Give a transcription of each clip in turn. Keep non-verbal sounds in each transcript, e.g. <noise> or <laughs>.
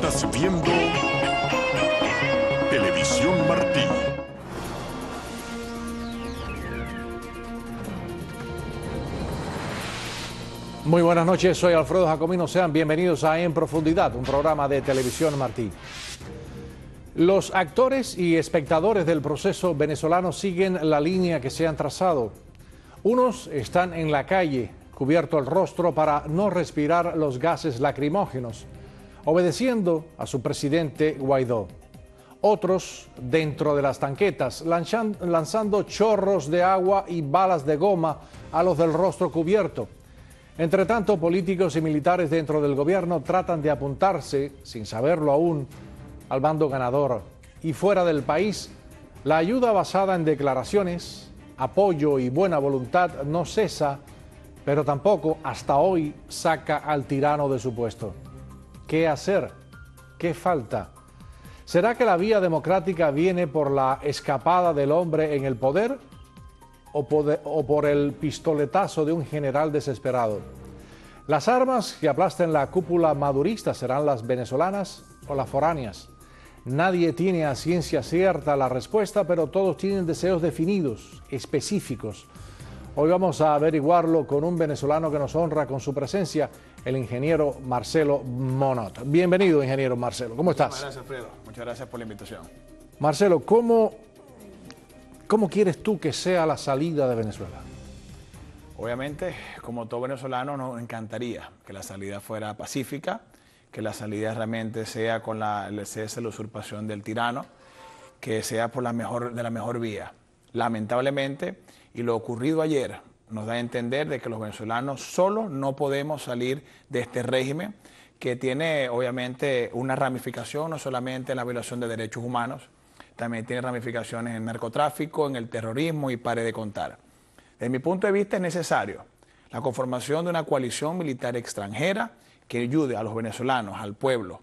Estás viendo Televisión Martí. Muy buenas noches, soy Alfredo Jacomino. Sean bienvenidos a En Profundidad, un programa de Televisión Martí. Los actores y espectadores del proceso venezolano siguen la línea que se han trazado. Unos están en la calle, cubierto el rostro para no respirar los gases lacrimógenos obedeciendo a su presidente Guaidó. Otros dentro de las tanquetas, lanzando chorros de agua y balas de goma a los del rostro cubierto. Entre tanto, políticos y militares dentro del gobierno tratan de apuntarse, sin saberlo aún, al bando ganador. Y fuera del país, la ayuda basada en declaraciones, apoyo y buena voluntad no cesa, pero tampoco hasta hoy saca al tirano de su puesto qué hacer, qué falta. ¿Será que la vía democrática viene por la escapada del hombre en el poder o, por el pistoletazo de un general desesperado? Las armas que aplasten la cúpula madurista serán las venezolanas o las foráneas. Nadie tiene a ciencia cierta la respuesta, pero todos tienen deseos definidos, específicos, Hoy vamos a averiguarlo con un venezolano que nos honra con su presencia, el ingeniero Marcelo Monot. Bienvenido, ingeniero Marcelo. ¿Cómo estás? Muchas gracias, Alfredo. Muchas gracias por la invitación. Marcelo, ¿cómo, cómo quieres tú que sea la salida de Venezuela? Obviamente, como todo venezolano, nos encantaría que la salida fuera pacífica, que la salida realmente sea con la, cese la usurpación del tirano, que sea por la mejor, de la mejor vía. Lamentablemente, y lo ocurrido ayer nos da a entender de que los venezolanos solo no podemos salir de este régimen que tiene obviamente una ramificación no solamente en la violación de derechos humanos, también tiene ramificaciones en el narcotráfico, en el terrorismo y pare de contar. Desde mi punto de vista es necesario la conformación de una coalición militar extranjera que ayude a los venezolanos, al pueblo,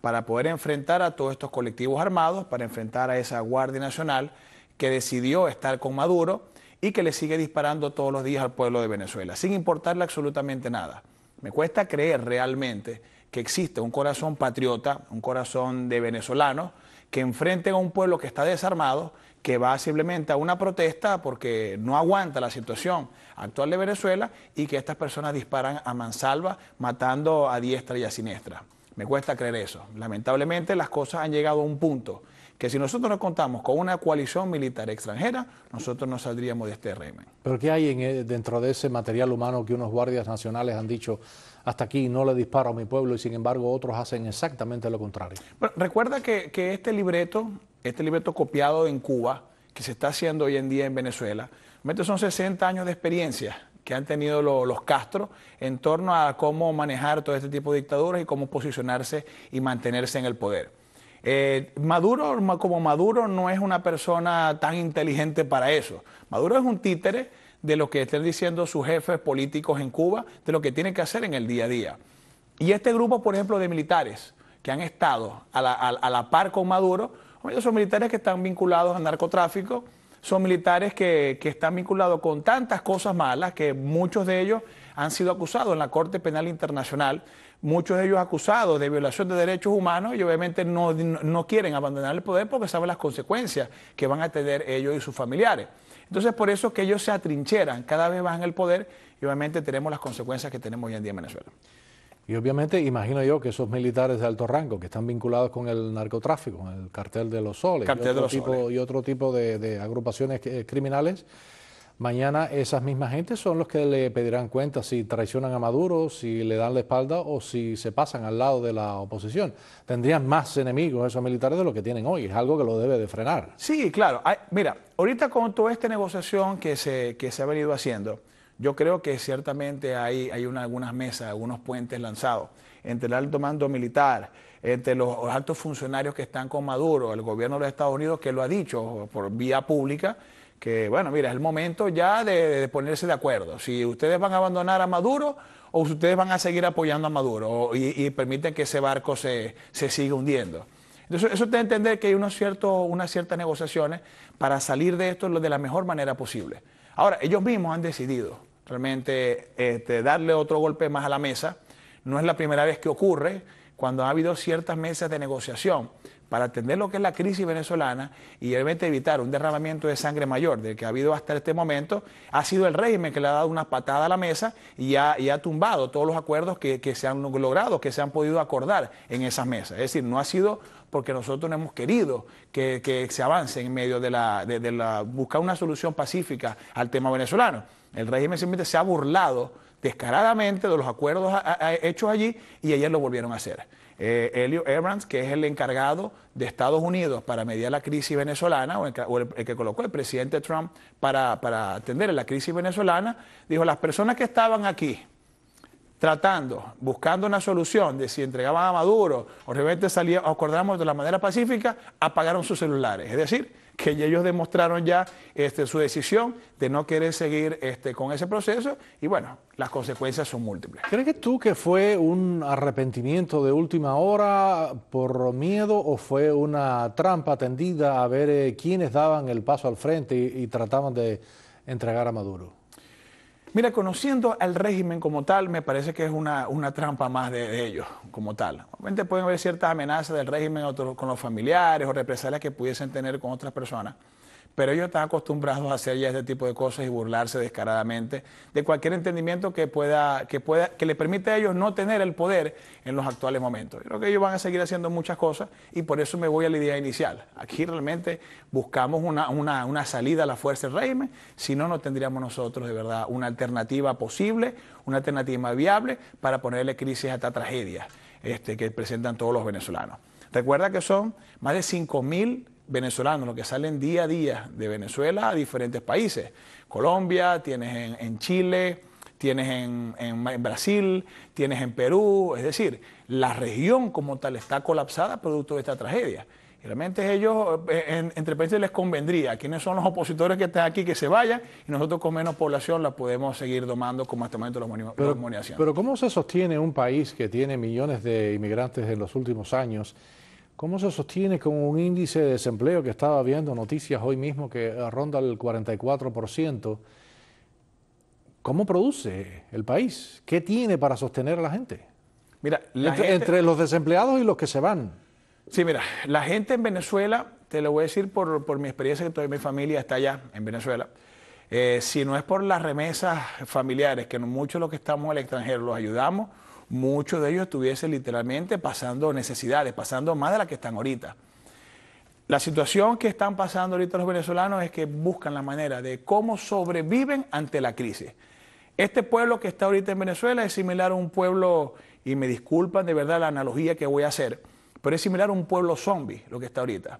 para poder enfrentar a todos estos colectivos armados, para enfrentar a esa Guardia Nacional que decidió estar con Maduro y que le sigue disparando todos los días al pueblo de Venezuela, sin importarle absolutamente nada. Me cuesta creer realmente que existe un corazón patriota, un corazón de venezolano, que enfrente a un pueblo que está desarmado, que va simplemente a una protesta porque no aguanta la situación actual de Venezuela y que estas personas disparan a mansalva, matando a diestra y a siniestra. Me cuesta creer eso. Lamentablemente las cosas han llegado a un punto que si nosotros no contamos con una coalición militar extranjera, nosotros no saldríamos de este régimen. ¿Pero qué hay en, eh, dentro de ese material humano que unos guardias nacionales han dicho hasta aquí no le disparo a mi pueblo y sin embargo otros hacen exactamente lo contrario? recuerda que, este libreto, este libreto copiado en Cuba, que se está haciendo hoy en día en Venezuela, son 60 años de experiencia que han tenido los Castro en torno a cómo manejar todo este tipo de dictaduras y cómo posicionarse y mantenerse en el poder. Eh, Maduro, como Maduro, no es una persona tan inteligente para eso. Maduro es un títere de lo que estén diciendo sus jefes políticos en Cuba, de lo que tienen que hacer en el día a día. Y este grupo, por ejemplo, de militares que han estado a la, par con Maduro, son militares que están vinculados al narcotráfico, son militares que están vinculados con tantas cosas malas que muchos de ellos han sido acusados en la Corte Penal Internacional, muchos de ellos acusados de violación de derechos humanos y obviamente no, quieren abandonar el poder porque saben las consecuencias que van a tener ellos y sus familiares. Entonces, por eso que ellos se atrincheran cada vez más en el poder y obviamente tenemos las consecuencias que tenemos hoy en día en Venezuela. Y obviamente imagino yo que esos militares de alto rango que están vinculados con el narcotráfico, con el cartel de los soles, y, otro tipo, y otro tipo de agrupaciones eh, criminales, Mañana esas mismas gentes son los que le pedirán cuenta si traicionan a Maduro, si le dan la espalda o si se pasan al lado de la oposición. Tendrían más enemigos esos militares de lo que tienen hoy. Es algo que lo debe de frenar. Sí, claro. mira, ahorita con toda esta negociación que se, se ha venido haciendo, yo creo que ciertamente hay, hay una, algunas mesas, algunos puentes lanzados entre el alto mando militar, entre los, altos funcionarios que están con Maduro, el gobierno de Estados Unidos que lo ha dicho por vía pública que, bueno, mira, es el momento ya de, ponerse de acuerdo. Si ustedes van a abandonar a Maduro o si ustedes van a seguir apoyando a Maduro y, permiten que ese barco se, se siga hundiendo. Entonces, eso te da entender que hay unos unas ciertas negociaciones para salir de esto de la mejor manera posible. Ahora, ellos mismos han decidido realmente este, darle otro golpe más a la mesa. No es la primera vez que ocurre cuando ha habido ciertas mesas de negociación para atender lo que es la crisis venezolana y obviamente evitar un derramamiento de sangre mayor del que ha habido hasta este momento, ha sido el régimen que le ha dado una patada a la mesa y ha, tumbado todos los acuerdos que, se han logrado, que se han podido acordar en esas mesas. Es decir, no ha sido porque nosotros no hemos querido que, se avance en medio de la, buscar una solución pacífica al tema venezolano. El régimen simplemente se ha burlado descaradamente de los acuerdos hechos allí y ayer lo volvieron a hacer eh, Elio que es el encargado de Estados Unidos para mediar la crisis venezolana, o el, que colocó el presidente Trump para, atender la crisis venezolana, dijo, las personas que estaban aquí, tratando, buscando una solución de si entregaban a Maduro o realmente salía, acordamos de la manera pacífica, apagaron sus celulares. Es decir, que ellos demostraron ya este, su decisión de no querer seguir este, con ese proceso y bueno, las consecuencias son múltiples. ¿Crees que tú que fue un arrepentimiento de última hora por miedo o fue una trampa tendida a ver eh, quiénes daban el paso al frente y trataban de entregar a Maduro? Mira, conociendo al régimen como tal, me parece que es una, trampa más de, ellos, como tal. Obviamente pueden haber ciertas amenazas del régimen con los familiares o represalias que pudiesen tener con otras personas pero ellos están acostumbrados a hacer ya este tipo de cosas y burlarse descaradamente de cualquier entendimiento que pueda, que pueda, que le permite a ellos no tener el poder en los actuales momentos. Yo creo que ellos van a seguir haciendo muchas cosas y por eso me voy a la idea inicial. Aquí realmente buscamos una, salida a la fuerza del régimen, si no, no tendríamos nosotros de verdad una alternativa posible, una alternativa viable para ponerle crisis a esta tragedia este, que presentan todos los venezolanos. Recuerda que son más de 5.000. mil venezolanos, los que salen día a día de Venezuela a diferentes países. Colombia, tienes en, Chile, tienes en, Brasil, tienes en Perú, es decir, la región como tal está colapsada producto de esta tragedia. realmente ellos, eh, entre países les convendría, quienes son los opositores que están aquí, que se vayan, y nosotros con menos población la podemos seguir domando como hasta el momento pero ¿cómo se sostiene un país que tiene millones de inmigrantes en los últimos años? ¿Cómo se sostiene con un índice de desempleo que estaba viendo noticias hoy mismo que ronda el 44%? ¿Cómo produce el país? ¿Qué tiene para sostener a la gente? Mira, entre, los desempleados y los que se van. Sí, mira, la gente en Venezuela, te lo voy a decir por, mi experiencia, que toda mi familia está allá en Venezuela. Eh, si no es por las remesas familiares, que muchos de los que estamos en el extranjero los ayudamos, muchos de ellos estuviesen literalmente pasando necesidades, pasando más de las que están ahorita. La situación que están pasando ahorita los venezolanos es que buscan la manera de cómo sobreviven ante la crisis. Este pueblo que está ahorita en Venezuela es similar a un pueblo, y me disculpan de verdad la analogía que voy a hacer, pero es similar a un pueblo zombie lo que está ahorita.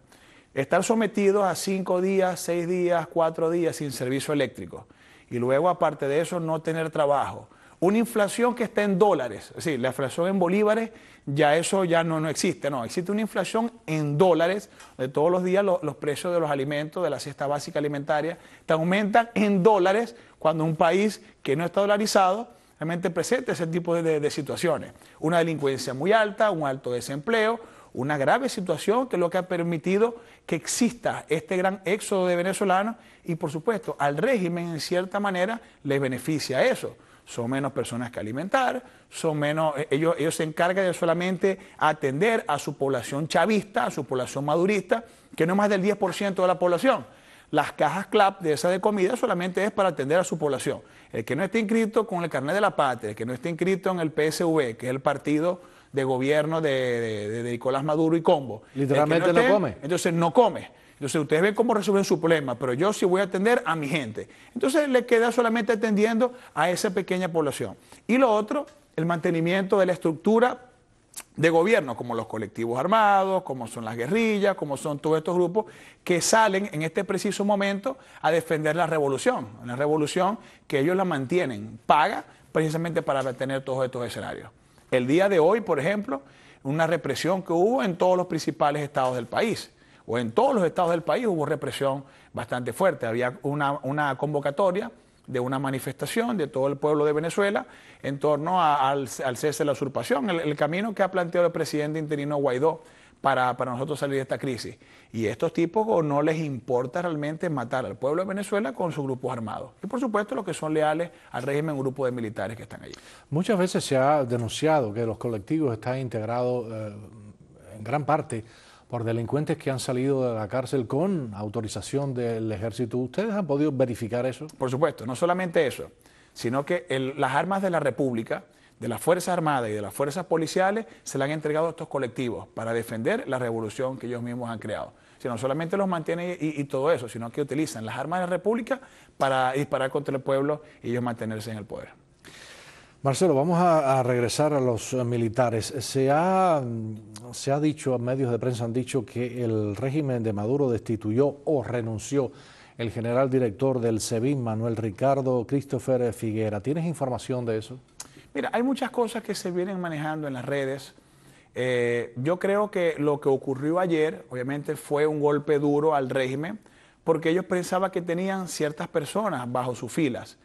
Estar sometidos a cinco días, seis días, cuatro días sin servicio eléctrico. Y luego, aparte de eso, no tener trabajo una inflación que está en dólares, es decir, la inflación en bolívares, ya eso ya no, no existe, no, existe una inflación en dólares, de todos los días los precios de los alimentos, de la siesta básica alimentaria, te aumentan en dólares cuando un país que no está dolarizado realmente presenta ese tipo de, situaciones. Una delincuencia muy alta, un alto desempleo, una grave situación que es lo que ha permitido que exista este gran éxodo de venezolanos y por supuesto al régimen en cierta manera les beneficia eso son menos personas que alimentar, son menos, eh, ellos, ellos se encargan de solamente atender a su población chavista, a su población madurista, que no es más del 10% de la población. Las cajas CLAP de esa de comida solamente es para atender a su población. El que no esté inscrito con el carnet de la patria, el que no esté inscrito en el PSV, que es el partido de gobierno de, Nicolás Maduro y Combo. Literalmente no come. Entonces no come. Entonces ustedes ven cómo resuelven su problema, pero yo sí voy a atender a mi gente. Entonces le queda solamente atendiendo a esa pequeña población. Y lo otro, el mantenimiento de la estructura de gobierno, como los colectivos armados, como son las guerrillas, como son todos estos grupos que salen en este preciso momento a defender la revolución, una revolución que ellos la mantienen, paga precisamente para retener todos estos escenarios. El día de hoy, por ejemplo, una represión que hubo en todos los principales estados del país o en todos los estados del país hubo represión bastante fuerte. Había una, convocatoria de una manifestación de todo el pueblo de Venezuela en torno al, cese de la usurpación, el, camino que ha planteado el presidente interino Guaidó. Para, nosotros salir de esta crisis. Y estos tipos no les importa realmente matar al pueblo de Venezuela con sus grupos armados. Y por supuesto los que son leales al régimen, un grupo de militares que están allí. Muchas veces se ha denunciado que los colectivos están integrados eh, en gran parte por delincuentes que han salido de la cárcel con autorización del ejército. ¿Ustedes han podido verificar eso? Por supuesto, no solamente eso, sino que las armas de la República, de las Fuerzas Armadas y de las Fuerzas Policiales se las han entregado a estos colectivos para defender la revolución que ellos mismos han creado. Si no solamente los mantienen y, todo eso, sino que utilizan las armas de la República para disparar contra el pueblo y ellos mantenerse en el poder. Marcelo, vamos a, regresar a los eh, militares. Se ha, se ha dicho, medios de prensa han dicho que el régimen de Maduro destituyó o renunció el general director del SEBIN, Manuel Ricardo Christopher Figuera. ¿Tienes información de eso? Mira, hay muchas cosas que se vienen manejando en las redes. Eh, yo creo que lo que ocurrió ayer, obviamente, fue un golpe duro al régimen, porque ellos pensaban que tenían ciertas personas bajo sus filas.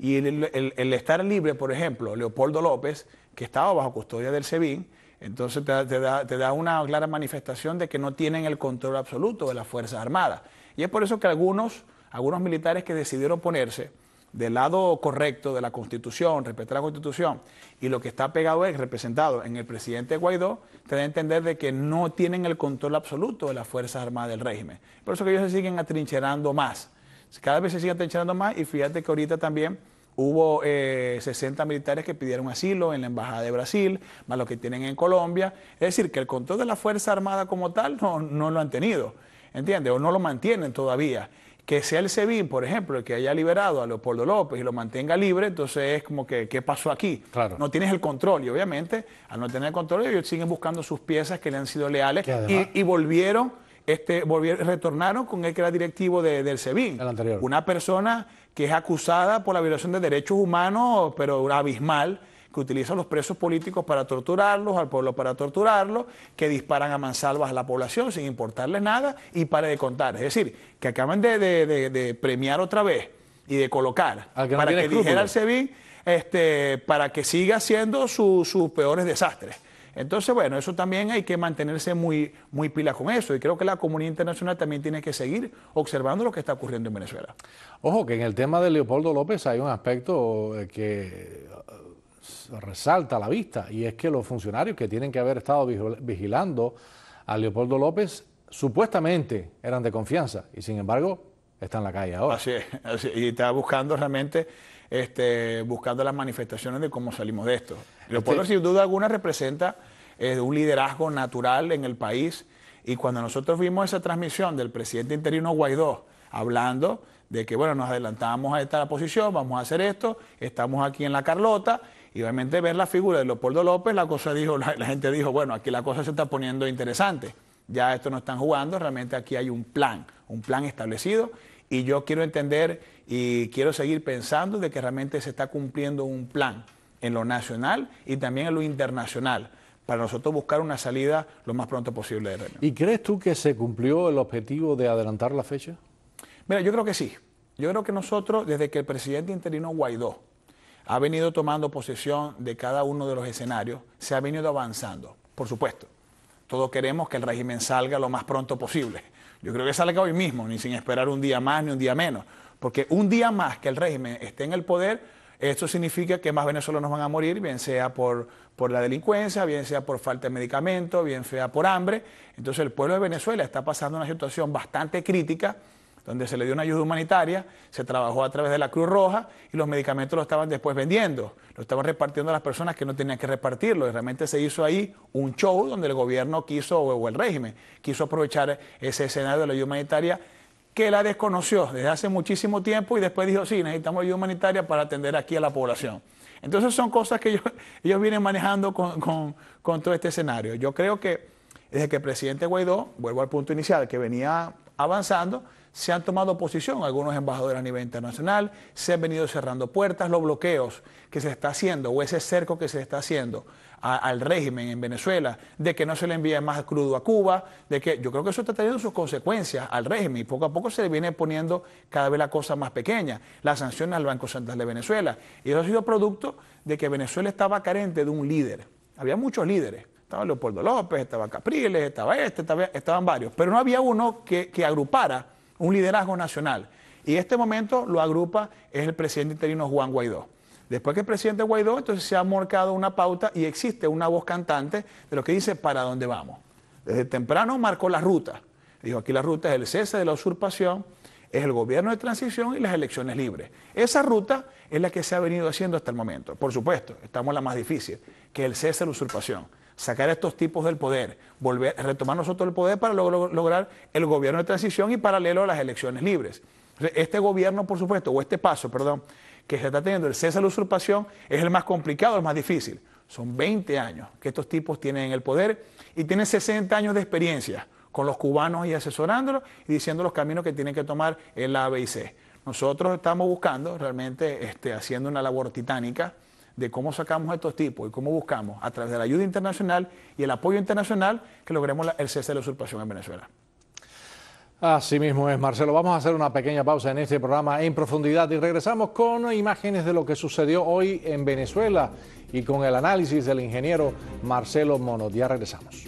Y el, estar libre, por ejemplo, Leopoldo López, que estaba bajo custodia del SEBIN, entonces te, da, una clara manifestación de que no tienen el control absoluto de las Fuerzas Armadas. Y es por eso que algunos, algunos militares que decidieron ponerse del lado correcto de la Constitución, respetar la Constitución, y lo que está pegado es representado en el presidente Guaidó, te da a entender de que no tienen el control absoluto de las Fuerzas Armadas del régimen. Por eso que ellos se siguen atrincherando más. Cada vez se siguen tensionando más y fíjate que ahorita también hubo 60 eh, militares que pidieron asilo en la Embajada de Brasil, más los que tienen en Colombia. Es decir, que el control de la Fuerza Armada como tal no, lo han tenido, ¿entiendes? O no lo mantienen todavía. Que sea el SEBIN, por ejemplo, el que haya liberado a Leopoldo López y lo mantenga libre, entonces es como que, ¿qué pasó aquí? Claro. No tienes el control y obviamente al no tener el control ellos siguen buscando sus piezas que le han sido leales y volvieron este, volvieron, retornaron con el que era directivo del SEBIN. Una persona que es acusada por la violación de derechos humanos, pero abismal, que utiliza los presos políticos para torturarlos, al pueblo para torturarlos, que disparan a mansalvas a la población sin importarles nada y para de contar. Es decir, que acaban de, premiar otra vez y de colocar para que dijera al SEBIN este, para que siga haciendo sus peores desastres. Entonces, bueno, eso también hay que mantenerse muy, muy pila con eso. Y creo que la comunidad internacional también tiene que seguir observando lo que está ocurriendo en Venezuela. Ojo, que en el tema de Leopoldo López hay un aspecto eh, que eh, resalta a la vista, y es que los funcionarios que tienen que haber estado vigilando a Leopoldo López supuestamente eran de confianza, y sin embargo está en la calle ahora. Así es, y está buscando realmente, este, buscando las manifestaciones de cómo salimos de esto. Este Leopoldo sin duda alguna representa es un liderazgo natural en el país. Y cuando nosotros vimos esa transmisión del presidente interino Guaidó hablando de que, bueno, nos adelantábamos a esta posición, vamos a hacer esto, estamos aquí en la Carlota, y obviamente ver la figura de Leopoldo López, la cosa dijo, la gente dijo, bueno, aquí la cosa se está poniendo interesante, ya esto no están jugando, realmente aquí hay un plan, un plan establecido, y yo quiero entender y quiero seguir pensando de que realmente se está cumpliendo un plan en lo nacional y también en lo internacional para nosotros buscar una salida lo más pronto posible de ¿Y crees tú que se cumplió el objetivo de adelantar la fecha? Mira, yo creo que sí. Yo creo que nosotros, desde que el presidente interino Guaidó ha venido tomando posesión de cada uno de los escenarios, se ha venido avanzando, por supuesto. Todos queremos que el régimen salga lo más pronto posible. Yo creo que salga hoy mismo, ni sin esperar un día más ni un día menos. Porque un día más que el régimen esté en el poder, esto significa que más venezolanos van a morir, bien sea por, por la delincuencia, bien sea por falta de medicamentos, bien sea por hambre. Entonces el pueblo de Venezuela está pasando una situación bastante crítica donde se le dio una ayuda humanitaria, se trabajó a través de la Cruz Roja y los medicamentos los estaban después vendiendo, los estaban repartiendo a las personas que no tenían que repartirlo. realmente se hizo ahí un show donde el gobierno quiso, o el régimen, quiso aprovechar ese escenario de la ayuda humanitaria que la desconoció desde hace muchísimo tiempo y después dijo, sí, necesitamos ayuda humanitaria para atender aquí a la población. Entonces son cosas que ellos, <laughs> vienen manejando con, con, todo este escenario. Yo creo que desde que el presidente Guaidó, vuelvo al punto inicial, que venía avanzando, se han tomado posición algunos embajadores a nivel internacional, se han venido cerrando puertas, los bloqueos que se está haciendo o ese cerco que se está haciendo al régimen en Venezuela, de que no se le envíe más crudo a Cuba, de que yo creo que eso está teniendo sus consecuencias al régimen y poco a poco se le viene poniendo cada vez la cosa más pequeña, las sanciones al Banco Central de Venezuela. Y eso ha sido producto de que Venezuela estaba carente de un líder. Había muchos líderes. Estaba Leopoldo López, estaba Capriles, estaba este, estaban varios. Pero no había uno que, que agrupara un liderazgo nacional. Y este momento lo agrupa es el presidente interino Juan Guaidó. Después que el presidente Guaidó, entonces se ha marcado una pauta y existe una voz cantante de lo que dice para dónde vamos. Desde temprano marcó la ruta. Dijo, aquí la ruta es el cese de la usurpación, es el gobierno de transición y las elecciones libres. Esa ruta es la que se ha venido haciendo hasta el momento. Por supuesto, estamos la más difícil, que es el cese de la usurpación. Sacar a estos tipos del poder, volver, retomar nosotros el poder para lograr el gobierno de transición y paralelo a las elecciones libres. Este gobierno, por supuesto, o este paso, perdón, que se está teniendo el cese de la usurpación es el más complicado, el más difícil. Son 20 años que estos tipos tienen en el poder y tienen 60 años de experiencia con los cubanos y asesorándolos y diciendo los caminos que tienen que tomar el A, B y C. Nosotros estamos buscando, realmente este, haciendo una labor titánica de cómo sacamos a estos tipos y cómo buscamos, a través de la ayuda internacional y el apoyo internacional, que logremos el cese de la usurpación en Venezuela. Así mismo es, Marcelo. Vamos a hacer una pequeña pausa en este programa en profundidad y regresamos con imágenes de lo que sucedió hoy en Venezuela y con el análisis del ingeniero Marcelo Monod. Ya regresamos.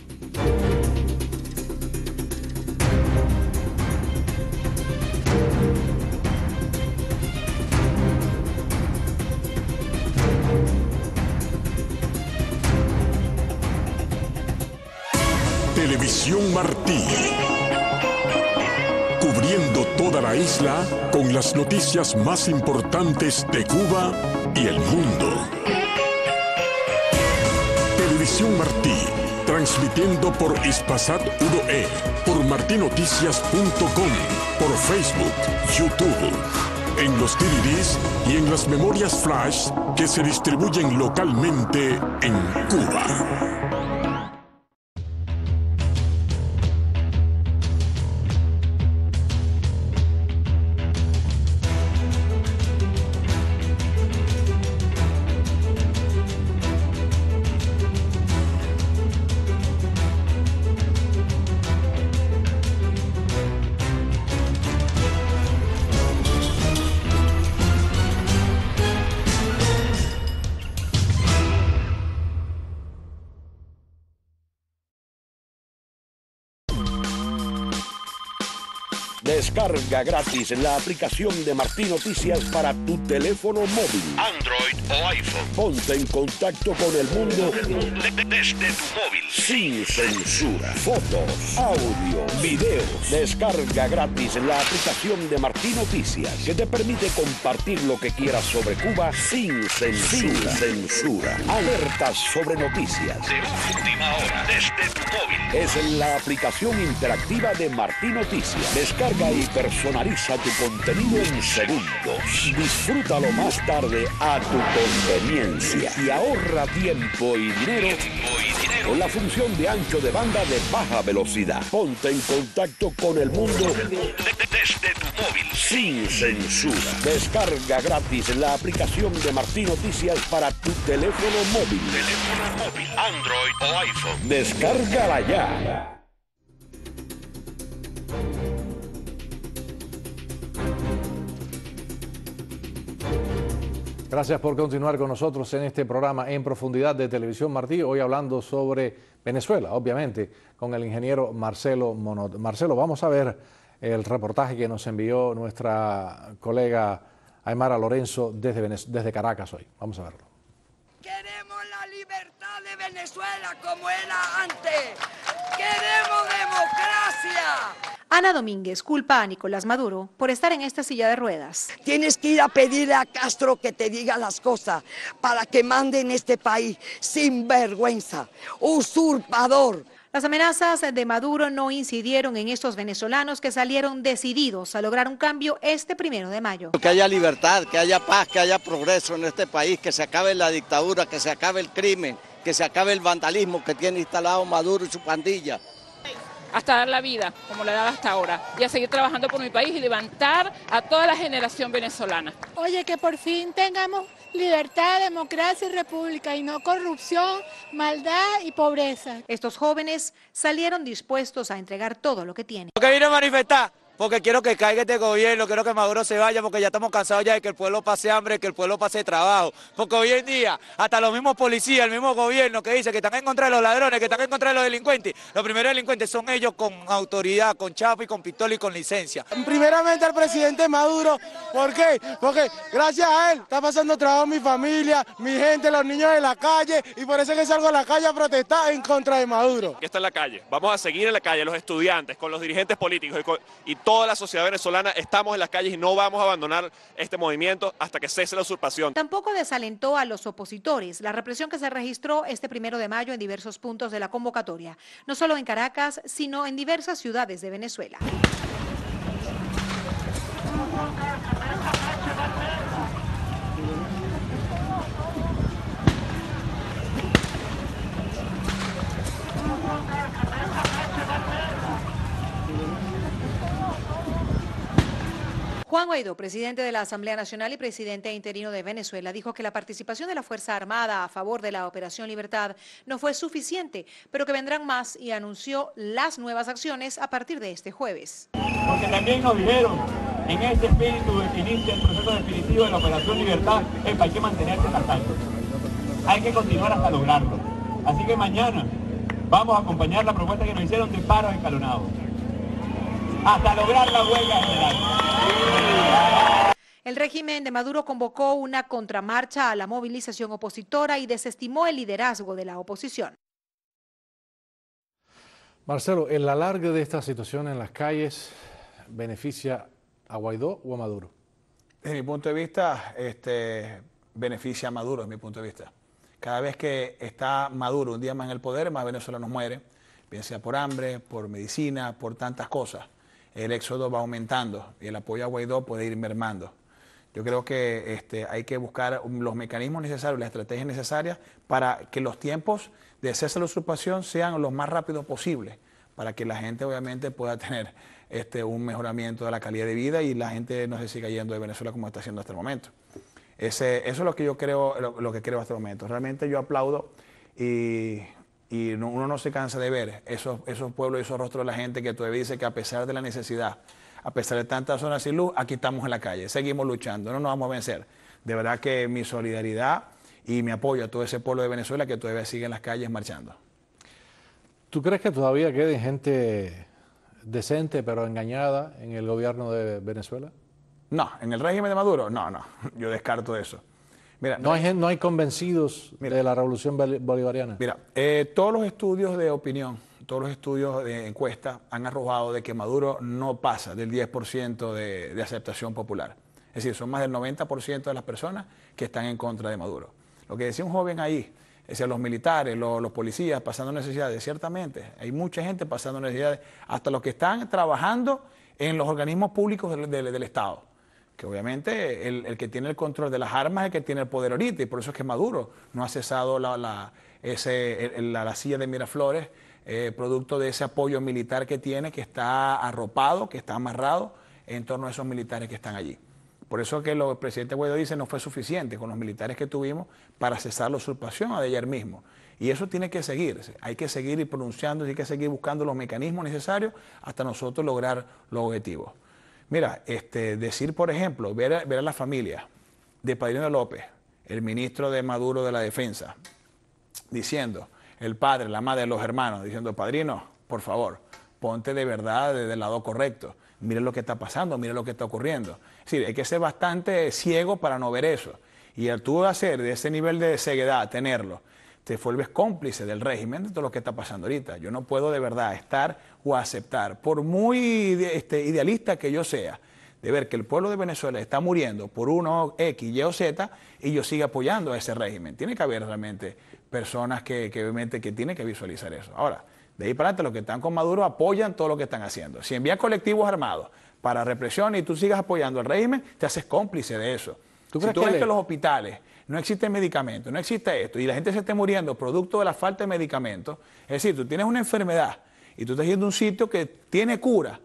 isla con las noticias más importantes de Cuba y el mundo. Televisión Martí, transmitiendo por Ispasat 1 e, por martinoticias.com, por Facebook, YouTube, en los DVDs y en las memorias flash que se distribuyen localmente en Cuba. Descarga gratis la aplicación de Martín Noticias para tu teléfono móvil. Android o iPhone. Ponte en contacto con el mundo desde, tu móvil. Sin censura. Fotos, audio, videos. Descarga gratis la aplicación de Martín Noticias que te permite compartir lo que quieras sobre Cuba sin censura. censura. Alertas sobre noticias. De última hora desde tu móvil. Es la aplicación interactiva de Martín Noticias. Descarga y Personaliza tu contenido en segundos. Disfrútalo más tarde a tu conveniencia. Y ahorra tiempo y dinero con la función de ancho de banda de baja velocidad. Ponte en contacto con el mundo desde tu móvil sin censura. Descarga gratis la aplicación de Martín Noticias para tu teléfono móvil. Teléfono móvil, Android o iPhone. Descárgala ya. Gracias por continuar con nosotros en este programa en profundidad de Televisión Martí, hoy hablando sobre Venezuela, obviamente, con el ingeniero Marcelo Monod. Marcelo, vamos a ver el reportaje que nos envió nuestra colega Aymara Lorenzo desde, desde Caracas hoy. Vamos a verlo. Venezuela como era antes. Queremos democracia. Ana Domínguez culpa a Nicolás Maduro por estar en esta silla de ruedas. Tienes que ir a pedirle a Castro que te diga las cosas para que manden este país sin vergüenza, usurpador, las amenazas de Maduro no incidieron en estos venezolanos que salieron decididos a lograr un cambio este primero de mayo. Que haya libertad, que haya paz, que haya progreso en este país, que se acabe la dictadura, que se acabe el crimen, que se acabe el vandalismo que tiene instalado Maduro y su pandilla hasta dar la vida como la he dado hasta ahora y a seguir trabajando por mi país y levantar a toda la generación venezolana. Oye, que por fin tengamos libertad, democracia y república y no corrupción, maldad y pobreza. Estos jóvenes salieron dispuestos a entregar todo lo que tienen. Lo que vino a manifestar porque quiero que caiga este gobierno, quiero que Maduro se vaya, porque ya estamos cansados ya de que el pueblo pase hambre, que el pueblo pase trabajo. Porque hoy en día, hasta los mismos policías, el mismo gobierno que dice que están en contra de los ladrones, que están en contra de los delincuentes, los primeros delincuentes son ellos con autoridad, con chapa y con pistola y con licencia. Primeramente al presidente Maduro, ¿por qué? Porque gracias a él está pasando trabajo mi familia, mi gente, los niños de la calle, y por eso es que salgo a la calle a protestar en contra de Maduro. Aquí está en la calle, vamos a seguir en la calle, los estudiantes, con los dirigentes políticos y, toda la sociedad venezolana estamos en las calles y no vamos a abandonar este movimiento hasta que cese la usurpación. Tampoco desalentó a los opositores la represión que se registró este primero de mayo en diversos puntos de la convocatoria, no solo en Caracas, sino en diversas ciudades de Venezuela. Juan Guaidó, presidente de la Asamblea Nacional y presidente interino de Venezuela, dijo que la participación de la Fuerza Armada a favor de la Operación Libertad no fue suficiente, pero que vendrán más y anunció las nuevas acciones a partir de este jueves. Porque también nos dijeron, en este espíritu de el proceso definitivo de la Operación Libertad, hay que mantenerse en Hay que continuar hasta lograrlo. Así que mañana vamos a acompañar la propuesta que nos hicieron de paro escalonado hasta lograr la huelga El régimen de Maduro convocó una contramarcha a la movilización opositora y desestimó el liderazgo de la oposición. Marcelo, ¿el alargue de esta situación en las calles beneficia a Guaidó o a Maduro? Desde mi punto de vista, este, beneficia a Maduro, desde mi punto de vista. Cada vez que está Maduro un día más en el poder, más Venezuela nos bien sea por hambre, por medicina, por tantas cosas el éxodo va aumentando y el apoyo a Guaidó puede ir mermando. Yo creo que este, hay que buscar los mecanismos necesarios, las estrategias necesarias para que los tiempos de cese la usurpación sean los más rápidos posibles, para que la gente obviamente pueda tener este, un mejoramiento de la calidad de vida y la gente no se siga yendo de Venezuela como está haciendo hasta el momento. eso es lo que yo creo, lo, que creo hasta el momento. Realmente yo aplaudo y y uno no se cansa de ver esos, esos pueblos y esos rostros de la gente que todavía dice que a pesar de la necesidad, a pesar de tantas zonas sin luz, aquí estamos en la calle, seguimos luchando, no nos vamos a vencer. De verdad que mi solidaridad y mi apoyo a todo ese pueblo de Venezuela que todavía sigue en las calles marchando. ¿Tú crees que todavía quede gente decente pero engañada en el gobierno de Venezuela? No, en el régimen de Maduro, no, no, yo descarto eso. Mira, no, hay, no hay convencidos de la revolución bolivariana. Mira, eh, todos los estudios de opinión, todos los estudios de encuesta han arrojado de que Maduro no pasa del 10% de, aceptación popular. Es decir, son más del 90% de las personas que están en contra de Maduro. Lo que decía un joven ahí, decía, los militares, los, policías pasando necesidades, ciertamente, hay mucha gente pasando necesidades, hasta los que están trabajando en los organismos públicos del Estado que obviamente el, que tiene el control de las armas es el que tiene el poder ahorita, y por eso es que Maduro no ha cesado la, silla de Miraflores, eh, producto de ese apoyo militar que tiene, que está arropado, que está amarrado en torno a esos militares que están allí. Por eso que lo, el presidente Guaidó dice no fue suficiente con los militares que tuvimos para cesar la usurpación de ayer mismo. Y eso tiene que seguirse. Hay que seguir pronunciando, hay que seguir buscando los mecanismos necesarios hasta nosotros lograr los objetivos. Mira, este, decir, por ejemplo, ver a, la familia de Padrino López, el ministro de Maduro de la Defensa, diciendo, el padre, la madre, los hermanos, diciendo, Padrino, por favor, ponte de verdad del lado correcto. Mire lo que está pasando, mira lo que está ocurriendo. Es decir, hay que ser bastante ciego para no ver eso. Y al tú hacer de ese nivel de ceguedad, tenerlo, te vuelves cómplice del régimen de todo lo que está pasando ahorita. Yo no puedo de verdad estar o aceptar, por muy este, idealista que yo sea, de ver que el pueblo de Venezuela está muriendo por uno X, Y o Z y yo siga apoyando a ese régimen. Tiene que haber realmente personas que, que obviamente que tienen que visualizar eso. Ahora, de ahí para adelante, los que están con Maduro apoyan todo lo que están haciendo. Si envían colectivos armados para represión y tú sigas apoyando al régimen, te haces cómplice de eso. ¿Tú crees que los hospitales no existe medicamento, no existe esto, y la gente se esté muriendo producto de la falta de medicamentos, es decir, tú tienes una enfermedad y tú estás yendo a un sitio que tiene cura,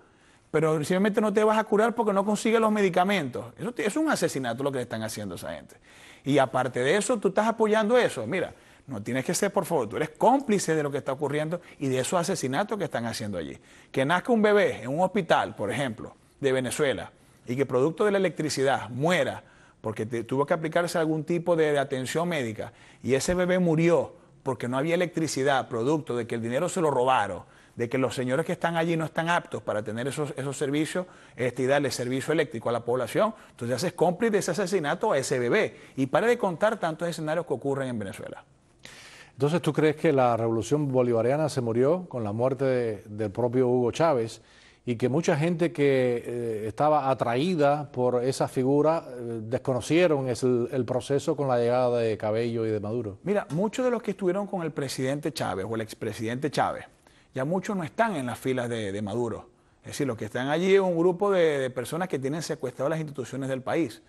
pero simplemente no te vas a curar porque no consigues los medicamentos. Eso es un asesinato lo que están haciendo esa gente. Y aparte de eso, tú estás apoyando eso. Mira, no tienes que ser, por favor, tú eres cómplice de lo que está ocurriendo y de esos asesinatos que están haciendo allí. Que nazca un bebé en un hospital, por ejemplo, de Venezuela, y que producto de la electricidad muera porque tuvo que aplicarse algún tipo de, atención médica y ese bebé murió porque no había electricidad, producto de que el dinero se lo robaron, de que los señores que están allí no están aptos para tener esos, servicios este, y darle servicio eléctrico a la población, entonces haces cómplice de ese asesinato a ese bebé. Y para de contar tantos escenarios que ocurren en Venezuela. Entonces, ¿tú crees que la revolución bolivariana se murió con la muerte del propio Hugo Chávez? y que mucha gente que eh, estaba atraída por esa figura eh, desconocieron el, proceso con la llegada de Cabello y de Maduro. Mira, muchos de los que estuvieron con el presidente Chávez o el expresidente Chávez, ya muchos no están en las filas de, Maduro. Es decir, los que están allí es un grupo de, personas que tienen secuestrado las instituciones del país.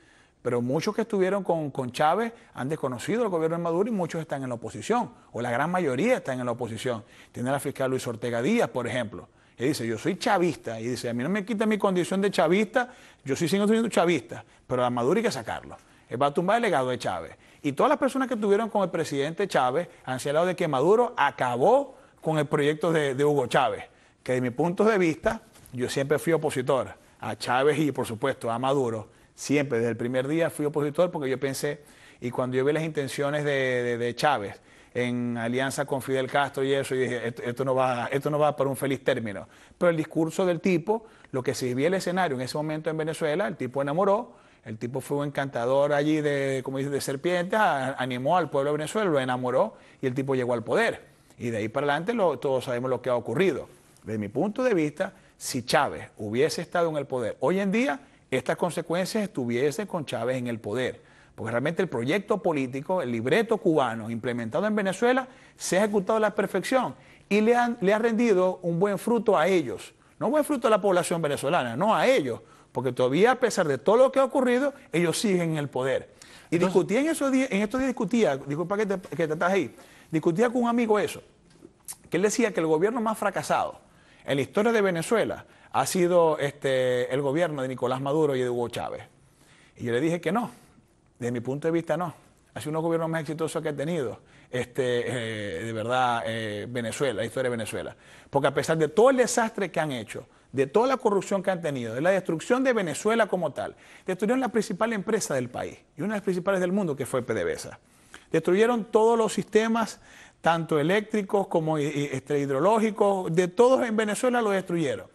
Pero muchos que estuvieron con, con Chávez han desconocido el gobierno de Maduro y muchos están en la oposición, o la gran mayoría están en la oposición. Tiene la fiscal Luis Ortega Díaz, por ejemplo y dice, yo soy chavista. Y dice, a mí no me quita mi condición de chavista, yo soy sigo siendo chavista, pero a Maduro hay que sacarlo. Él va a tumbar el legado de Chávez. Y todas las personas que estuvieron con el presidente Chávez han señalado de que Maduro acabó con el proyecto de, Hugo Chávez, que de mi punto de vista, yo siempre fui opositor a Chávez y por supuesto a Maduro. Siempre, desde el primer día fui opositor porque yo pensé, y cuando yo vi las intenciones de, de Chávez, en alianza con Fidel Castro y eso, y dije, esto, no va, esto no va para un feliz término. Pero el discurso del tipo, lo que se sirvió el escenario en ese momento en Venezuela, el tipo enamoró, el tipo fue un encantador allí de, como dice, de serpientes, animó al pueblo de Venezuela, lo enamoró y el tipo llegó al poder. Y de ahí para adelante todos sabemos lo que ha ocurrido. Desde mi punto de vista, si Chávez hubiese estado en el poder hoy en día, estas consecuencias estuviesen con Chávez en el poder. Porque realmente el proyecto político, el libreto cubano implementado en Venezuela, se ha ejecutado a la perfección y le, le ha rendido un buen fruto a ellos. No buen fruto a la población venezolana, no a ellos, porque todavía a pesar de todo lo que ha ocurrido, ellos siguen en el poder. Y discutía en esos días, en estos días discutía, disculpa que te, que estás ahí, discutía con un amigo eso, que él decía que el gobierno más fracasado en la historia de Venezuela ha sido este, el gobierno de Nicolás Maduro y de Hugo Chávez. Y yo le dije que no, desde mi punto de vista, no. Ha sido uno de los gobiernos más exitosos que ha tenido, este, eh, de verdad, eh, Venezuela, la historia de Venezuela. Porque a pesar de todo el desastre que han hecho, de toda la corrupción que han tenido, de la destrucción de Venezuela como tal, destruyeron la principal empresa del país y una de las principales del mundo, que fue PDVSA. Destruyeron todos los sistemas, tanto eléctricos como eh, este, hidrológicos, de todos en Venezuela lo destruyeron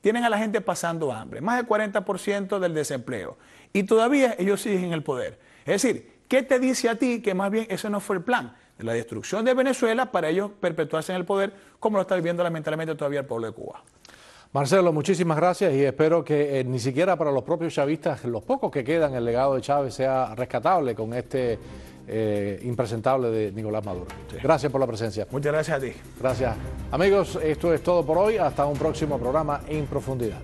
tienen a la gente pasando hambre, más del 40% del desempleo. Y todavía ellos siguen en el poder. Es decir, ¿qué te dice a ti que más bien ese no fue el plan? de La destrucción de Venezuela para ellos perpetuarse en el poder, como lo está viviendo lamentablemente todavía el pueblo de Cuba. Marcelo, muchísimas gracias y espero que eh, ni siquiera para los propios chavistas, los pocos que quedan, el legado de Chávez sea rescatable con este eh, impresentable de Nicolás Maduro. Gracias por la presencia. Muchas gracias a ti. Gracias. Amigos, esto es todo por hoy. Hasta un próximo programa en profundidad.